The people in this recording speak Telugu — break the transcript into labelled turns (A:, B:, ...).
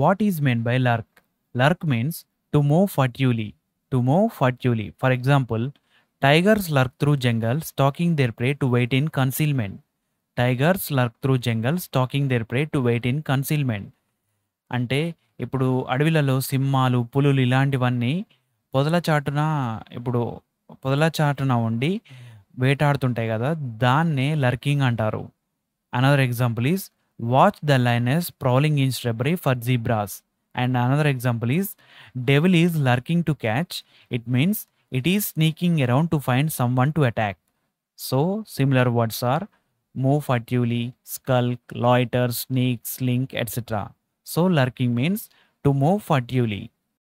A: What is meant by lurk lurk means to move యూలీ టు మూవ్ యూలీ for example tigers lurk through jungle stalking their prey to wait in concealment tigers lurk through jungle stalking their prey to wait in concealment అంటే ఇప్పుడు అడవిలలో సింహాలు పులులు ఇలాంటివన్నీ పొదల చాటున ఇప్పుడు పొదల చాటున ఉండి వేటాడుతుంటాయి కదా దాన్నే లర్కింగ్ అంటారు another example is Watch the lioness prowling in shrubbery for zebras. And another example is devil is lurking to catch. It means it is sneaking around to find someone to attack. So similar words are move furtively, skulk, loiter, sneak, slink, etc. So lurking means to move furtively.